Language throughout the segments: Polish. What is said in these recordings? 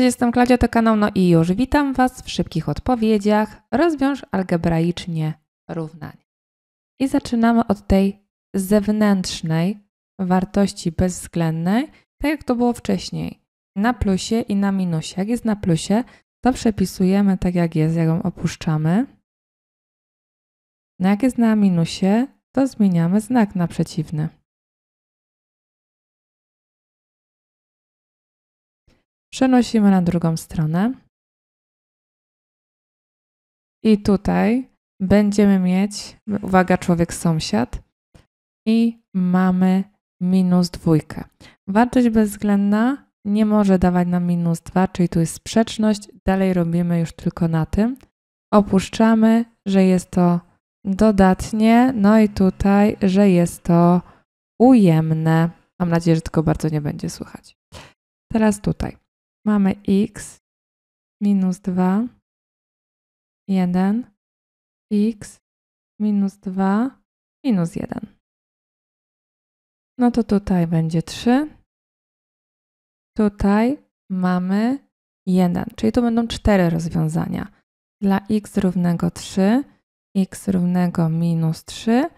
Cześć, jestem Klaudia, to kanał No i już. Witam Was w szybkich odpowiedziach. Rozwiąż algebraicznie równanie. I zaczynamy od tej zewnętrznej wartości bezwzględnej, tak jak to było wcześniej. Na plusie i na minusie. Jak jest na plusie, to przepisujemy tak jak jest, jak ją opuszczamy. No jak jest na minusie, to zmieniamy znak na przeciwny. Przenosimy na drugą stronę. I tutaj będziemy mieć, uwaga, człowiek sąsiad i mamy minus dwójkę. Wartość bezwzględna nie może dawać nam minus 2, czyli tu jest sprzeczność. Dalej robimy już tylko na tym. Opuszczamy, że jest to dodatnie, no i tutaj, że jest to ujemne. Mam nadzieję, że tylko bardzo nie będzie słychać. Teraz tutaj. Mamy x minus 2, 1, x minus 2, minus 1. No to tutaj będzie 3. Tutaj mamy 1, czyli tu będą 4 rozwiązania. Dla x równego 3, x równego minus 3,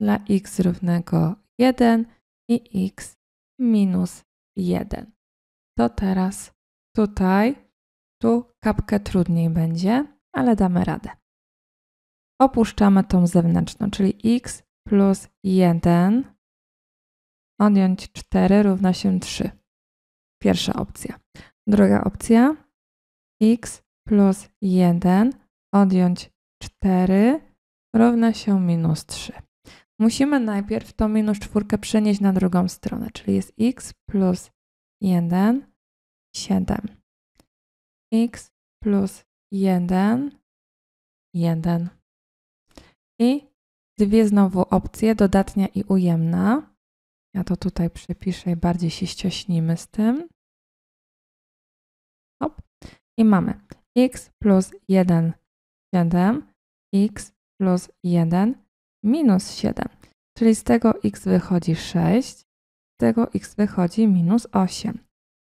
dla x równego 1 i x minus 1. To teraz tutaj, tu kapkę trudniej będzie, ale damy radę. Opuszczamy tą zewnętrzną, czyli x plus 1 odjąć 4 równa się 3. Pierwsza opcja. Druga opcja x plus 1 odjąć 4 równa się minus 3. Musimy najpierw tą minus 4 przenieść na drugą stronę, czyli jest x plus 1 7. x plus 1, 1. I dwie znowu opcje, dodatnia i ujemna. Ja to tutaj przepiszę i bardziej się ściośnimy z tym. Hop. I mamy x plus 1, 7, x plus 1, minus 7. Czyli z tego x wychodzi 6, z tego x wychodzi minus 8.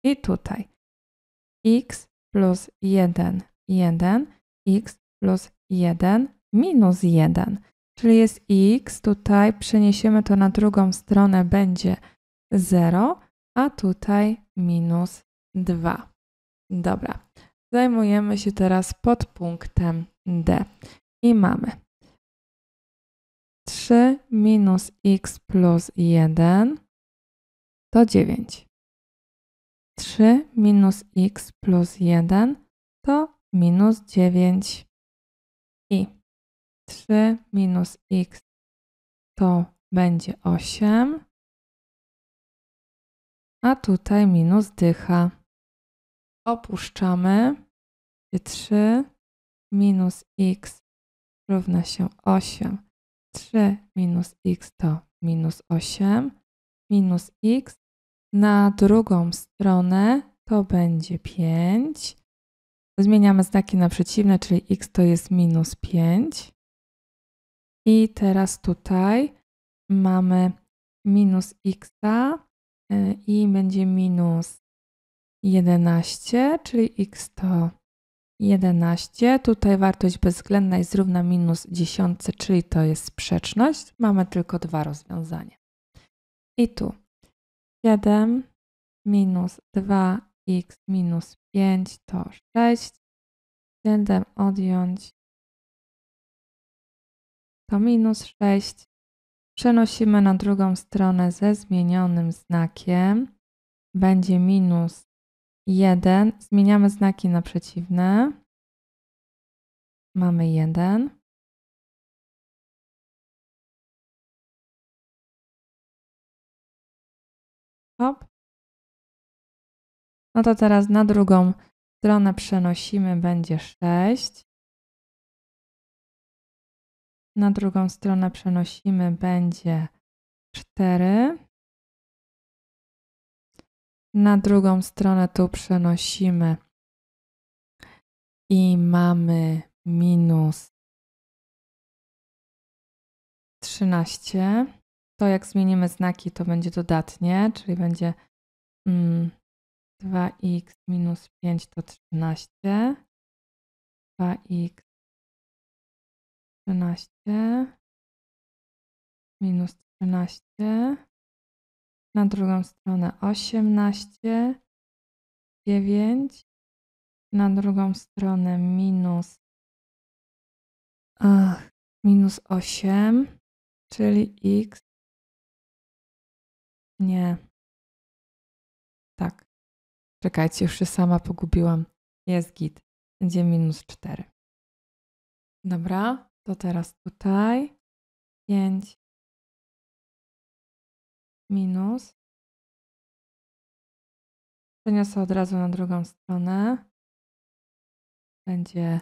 I tutaj x plus 1, 1, x plus 1 minus 1. Czyli jest x, tutaj przeniesiemy to na drugą stronę, będzie 0, a tutaj minus 2. Dobra, zajmujemy się teraz podpunktem d. I mamy 3 minus x plus 1 to 9. 3 minus x plus 1 to minus 9. I 3 minus x to będzie 8. A tutaj minus dycha. Opuszczamy. 3 minus x równa się 8. 3 minus x to minus 8. Minus x na drugą stronę to będzie 5. Zmieniamy znaki na przeciwne, czyli x to jest minus 5. I teraz tutaj mamy minus x e, i będzie minus 11, czyli x to 11. Tutaj wartość bezwzględna jest równa minus 10, czyli to jest sprzeczność. Mamy tylko dwa rozwiązania. I tu 7 minus 2x minus 5 to 6. 7 odjąć to minus 6. Przenosimy na drugą stronę ze zmienionym znakiem. Będzie minus 1. Zmieniamy znaki na przeciwne. Mamy 1. Hop. No to teraz na drugą stronę przenosimy, będzie 6. Na drugą stronę przenosimy, będzie 4. Na drugą stronę tu przenosimy i mamy minus 13 to jak zmienimy znaki, to będzie dodatnie, czyli będzie mm, 2x minus 5 to 13, 2x 13, minus 13, na drugą stronę 18, 9, na drugą stronę minus, ach, minus 8, czyli x nie. Tak. Czekajcie, już się sama pogubiłam. Jest git. Będzie minus 4. Dobra, to teraz tutaj. 5 minus. Przeniosę od razu na drugą stronę. Będzie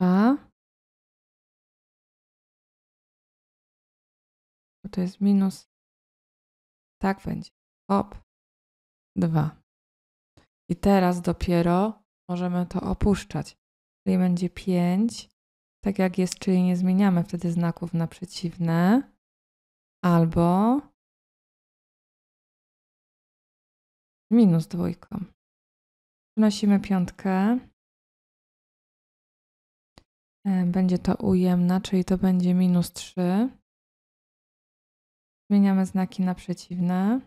2. To jest minus tak będzie. Hop. Dwa. I teraz dopiero możemy to opuszczać. Czyli będzie pięć, tak jak jest, czyli nie zmieniamy wtedy znaków na przeciwne. Albo minus dwójką. Wnosimy piątkę. E, będzie to ujemna, czyli to będzie minus 3. Zmieniamy znaki na przeciwne.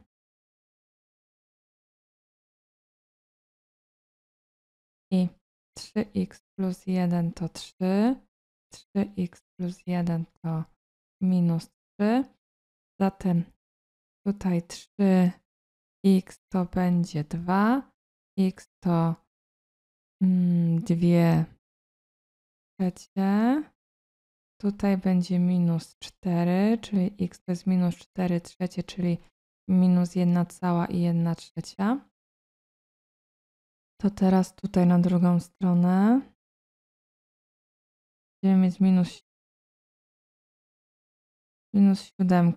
I 3x plus 1 to 3, 3x plus 1 to minus 3. Zatem tutaj 3x to będzie 2, x to 2 mm, trzecie Tutaj będzie minus 4, czyli x to jest minus 4 trzecie, czyli minus 1 cała i 1 trzecia. To teraz tutaj na drugą stronę będziemy mieć minus, minus 7,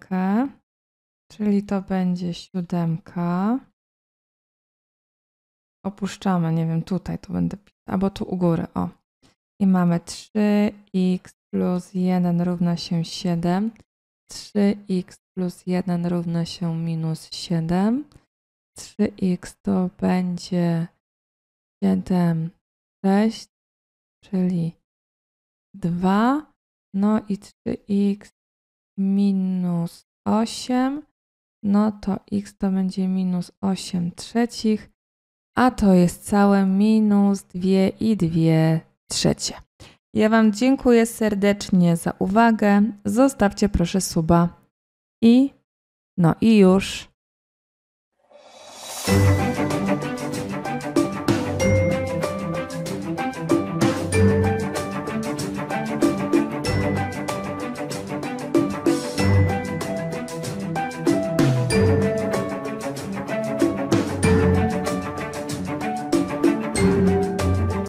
czyli to będzie 7. Opuszczamy, nie wiem, tutaj to będę pisać, albo tu u góry, o. I mamy 3x plus 1 równa się 7. 3x plus 1 równa się minus 7. 3x to będzie 7, 6, czyli 2. No i 3x minus 8, no to x to będzie minus 8 trzecich, a to jest całe minus 2 i 2 trzecie. Ja Wam dziękuję serdecznie za uwagę. Zostawcie proszę suba. I no i już.